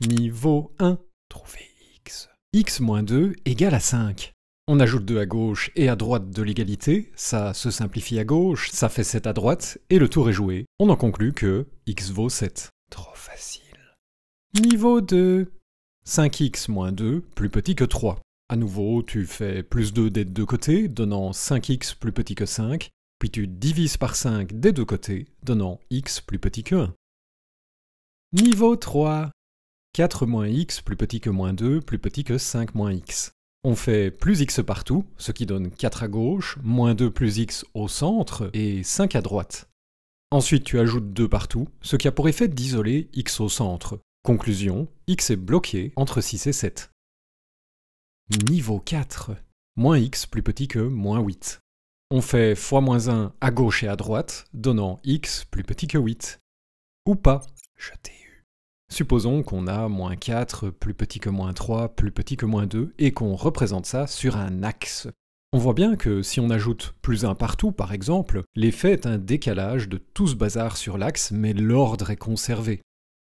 Niveau 1. Trouver x. x 2 égale à 5. On ajoute 2 à gauche et à droite de l'égalité, ça se simplifie à gauche, ça fait 7 à droite, et le tour est joué. On en conclut que x vaut 7. Trop facile. Niveau 2. 5x moins 2, plus petit que 3. À nouveau, tu fais plus 2 des deux côtés, donnant 5x plus petit que 5, puis tu divises par 5 des deux côtés, donnant x plus petit que 1. Niveau 3. 4 moins x plus petit que moins 2 plus petit que 5 moins x. On fait plus x partout, ce qui donne 4 à gauche, moins 2 plus x au centre et 5 à droite. Ensuite, tu ajoutes 2 partout, ce qui a pour effet d'isoler x au centre. Conclusion, x est bloqué entre 6 et 7. Niveau 4. Moins x plus petit que moins 8. On fait fois moins 1 à gauche et à droite, donnant x plus petit que 8. Ou pas. Je Supposons qu'on a moins 4, plus petit que moins 3, plus petit que moins 2, et qu'on représente ça sur un axe. On voit bien que si on ajoute plus 1 partout, par exemple, l'effet est un décalage de tout ce bazar sur l'axe, mais l'ordre est conservé.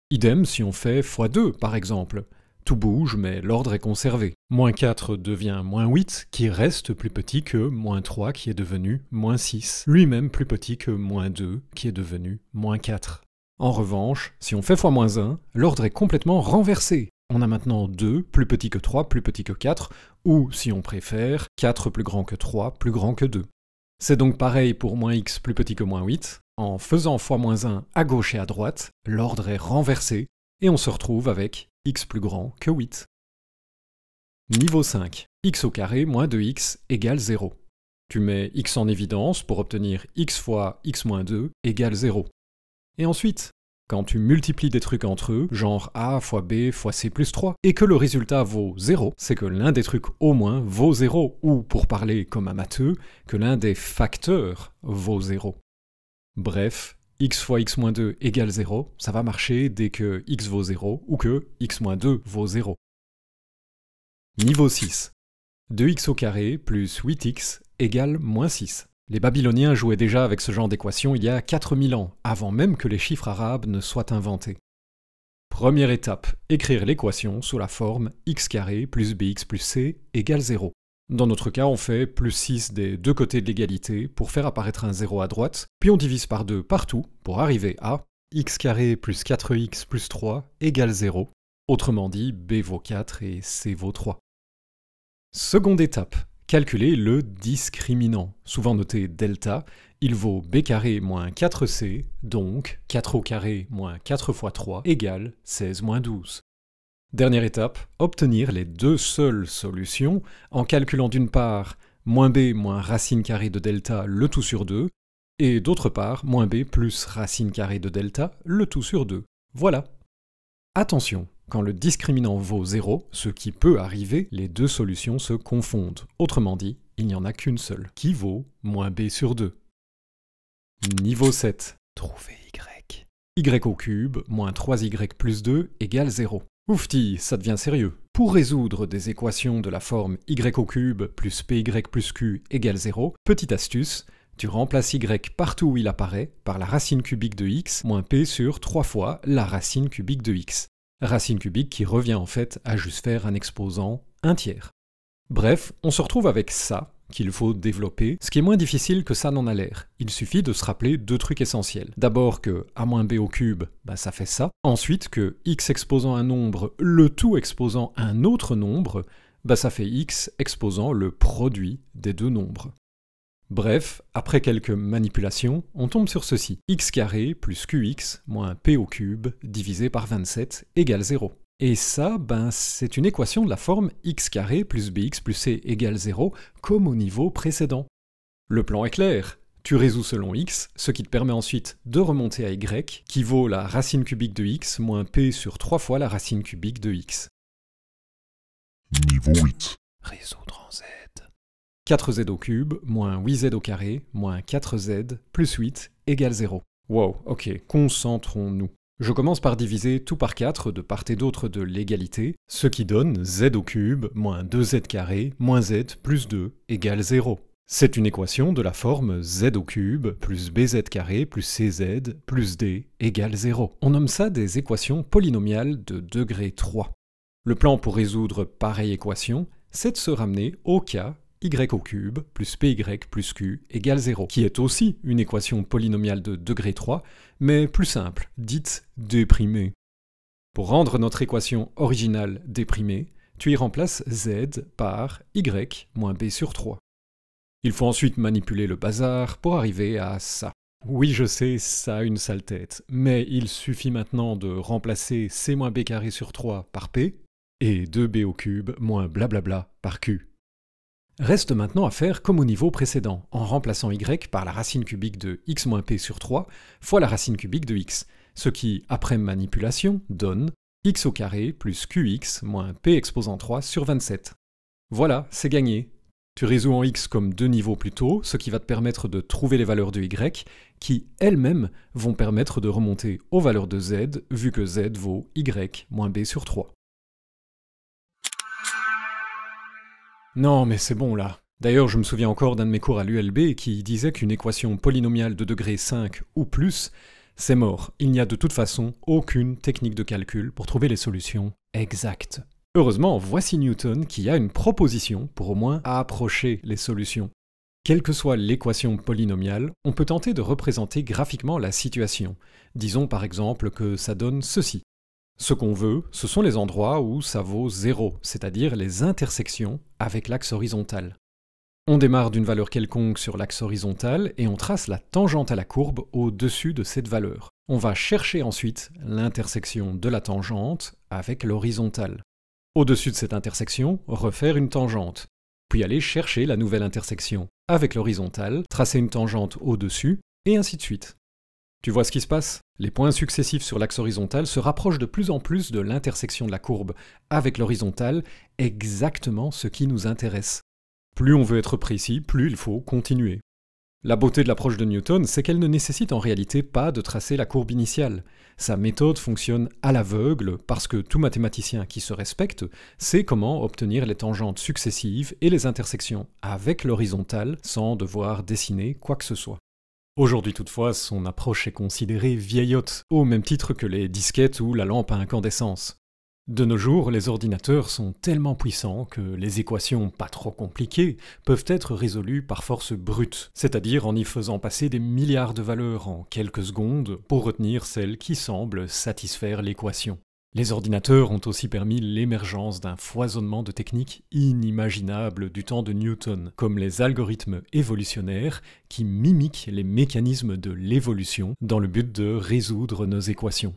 Idem si on fait x2, par exemple. Tout bouge, mais l'ordre est conservé. Moins 4 devient moins 8, qui reste plus petit que moins 3, qui est devenu moins 6. Lui-même plus petit que moins 2, qui est devenu moins 4. En revanche, si on fait x-1, l'ordre est complètement renversé. On a maintenant 2, plus petit que 3, plus petit que 4, ou, si on préfère, 4 plus grand que 3, plus grand que 2. C'est donc pareil pour moins x plus petit que moins 8. En faisant x-1 à gauche et à droite, l'ordre est renversé, et on se retrouve avec x plus grand que 8. Niveau 5. x au carré moins 2x égale 0. Tu mets x en évidence pour obtenir x fois x moins 2 égale 0. Et ensuite, quand tu multiplies des trucs entre eux, genre A fois B fois C plus 3, et que le résultat vaut 0, c'est que l'un des trucs au moins vaut 0, ou pour parler comme un matheux, que l'un des facteurs vaut 0. Bref, x fois x moins 2 égale 0, ça va marcher dès que x vaut 0 ou que x moins 2 vaut 0. Niveau 6. 2x au carré plus 8x égale moins 6. Les Babyloniens jouaient déjà avec ce genre d'équation il y a 4000 ans, avant même que les chiffres arabes ne soient inventés. Première étape, écrire l'équation sous la forme x plus bx plus c égale 0. Dans notre cas, on fait plus 6 des deux côtés de l'égalité pour faire apparaître un 0 à droite, puis on divise par 2 partout pour arriver à x plus 4x plus 3 égale 0. Autrement dit, b vaut 4 et c vaut 3. Seconde étape, calculer le discriminant. Souvent noté delta, il vaut b carré moins 4c, donc 4 au carré moins 4 fois 3 égale 16 moins 12. Dernière étape, obtenir les deux seules solutions en calculant d'une part moins b moins racine carrée de delta le tout sur 2, et d'autre part moins b plus racine carrée de delta le tout sur 2. Voilà. Attention, quand le discriminant vaut 0, ce qui peut arriver, les deux solutions se confondent. Autrement dit, il n'y en a qu'une seule, qui vaut moins b sur 2. Niveau 7. Trouver y. y au cube moins 3y plus 2 égale 0. Oufti, ça devient sérieux. Pour résoudre des équations de la forme y au cube plus py plus q égale 0, petite astuce, tu remplaces y partout où il apparaît par la racine cubique de x moins p sur 3 fois la racine cubique de x racine cubique qui revient en fait à juste faire un exposant un tiers. Bref, on se retrouve avec ça, qu'il faut développer, ce qui est moins difficile que ça n'en a l'air. Il suffit de se rappeler deux trucs essentiels. D'abord que A moins B au cube, bah ça fait ça. Ensuite que X exposant un nombre, le tout exposant un autre nombre, bah ça fait X exposant le produit des deux nombres. Bref, après quelques manipulations, on tombe sur ceci. x carré plus qx moins p au cube divisé par 27 égale 0. Et ça, ben, c'est une équation de la forme x carré plus bx plus c égale 0 comme au niveau précédent. Le plan est clair. Tu résous selon x, ce qui te permet ensuite de remonter à y, qui vaut la racine cubique de x moins p sur 3 fois la racine cubique de x. Niveau 8. Résoudre en Z. 4z au cube moins 8z au carré moins 4z plus 8 égale 0. Wow, ok, concentrons-nous. Je commence par diviser tout par 4 de part et d'autre de l'égalité, ce qui donne z au cube moins 2z carré moins z plus 2 égale 0. C'est une équation de la forme z au cube plus bz carré plus cz plus d égale 0. On nomme ça des équations polynomiales de degré 3. Le plan pour résoudre pareille équation, c'est de se ramener au cas y au cube plus py plus q égale 0, qui est aussi une équation polynomiale de degré 3, mais plus simple, dite déprimée. Pour rendre notre équation originale déprimée, tu y remplaces z par y moins b sur 3. Il faut ensuite manipuler le bazar pour arriver à ça. Oui, je sais, ça a une sale tête, mais il suffit maintenant de remplacer c-b carré sur 3 par p et 2b au cube moins blablabla par q. Reste maintenant à faire comme au niveau précédent, en remplaçant y par la racine cubique de x p sur 3 fois la racine cubique de x, ce qui, après manipulation, donne x au carré plus qx moins p exposant 3 sur 27. Voilà, c'est gagné. Tu résous en x comme deux niveaux plus tôt, ce qui va te permettre de trouver les valeurs de y, qui elles-mêmes vont permettre de remonter aux valeurs de z, vu que z vaut y moins b sur 3. Non, mais c'est bon là. D'ailleurs, je me souviens encore d'un de mes cours à l'ULB qui disait qu'une équation polynomiale de degré 5 ou plus, c'est mort. Il n'y a de toute façon aucune technique de calcul pour trouver les solutions exactes. Heureusement, voici Newton qui a une proposition pour au moins approcher les solutions. Quelle que soit l'équation polynomiale, on peut tenter de représenter graphiquement la situation. Disons par exemple que ça donne ceci. Ce qu'on veut, ce sont les endroits où ça vaut 0, c'est-à-dire les intersections avec l'axe horizontal. On démarre d'une valeur quelconque sur l'axe horizontal et on trace la tangente à la courbe au-dessus de cette valeur. On va chercher ensuite l'intersection de la tangente avec l'horizontale. Au-dessus de cette intersection, refaire une tangente, puis aller chercher la nouvelle intersection avec l'horizontale, tracer une tangente au-dessus, et ainsi de suite. Tu vois ce qui se passe Les points successifs sur l'axe horizontal se rapprochent de plus en plus de l'intersection de la courbe avec l'horizontale, exactement ce qui nous intéresse. Plus on veut être précis, plus il faut continuer. La beauté de l'approche de Newton, c'est qu'elle ne nécessite en réalité pas de tracer la courbe initiale. Sa méthode fonctionne à l'aveugle parce que tout mathématicien qui se respecte sait comment obtenir les tangentes successives et les intersections avec l'horizontale sans devoir dessiner quoi que ce soit. Aujourd'hui toutefois, son approche est considérée vieillotte, au même titre que les disquettes ou la lampe à incandescence. De nos jours, les ordinateurs sont tellement puissants que les équations pas trop compliquées peuvent être résolues par force brute, c'est-à-dire en y faisant passer des milliards de valeurs en quelques secondes pour retenir celles qui semblent satisfaire l'équation. Les ordinateurs ont aussi permis l'émergence d'un foisonnement de techniques inimaginables du temps de Newton, comme les algorithmes évolutionnaires qui mimiquent les mécanismes de l'évolution dans le but de résoudre nos équations.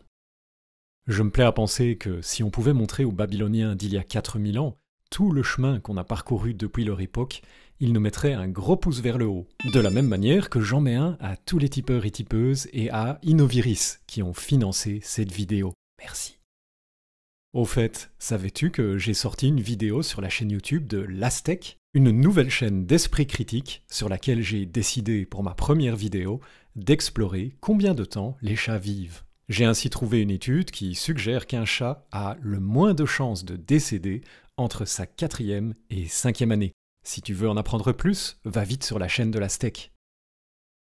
Je me plais à penser que si on pouvait montrer aux Babyloniens d'il y a 4000 ans tout le chemin qu'on a parcouru depuis leur époque, ils nous mettraient un gros pouce vers le haut. De la même manière que j'en mets un à tous les tipeurs et tipeuses et à Innoviris qui ont financé cette vidéo. Merci. Au fait, savais-tu que j'ai sorti une vidéo sur la chaîne YouTube de L'Aztec, une nouvelle chaîne d'esprit critique sur laquelle j'ai décidé pour ma première vidéo d'explorer combien de temps les chats vivent. J'ai ainsi trouvé une étude qui suggère qu'un chat a le moins de chances de décéder entre sa quatrième et cinquième année. Si tu veux en apprendre plus, va vite sur la chaîne de l'Aztec.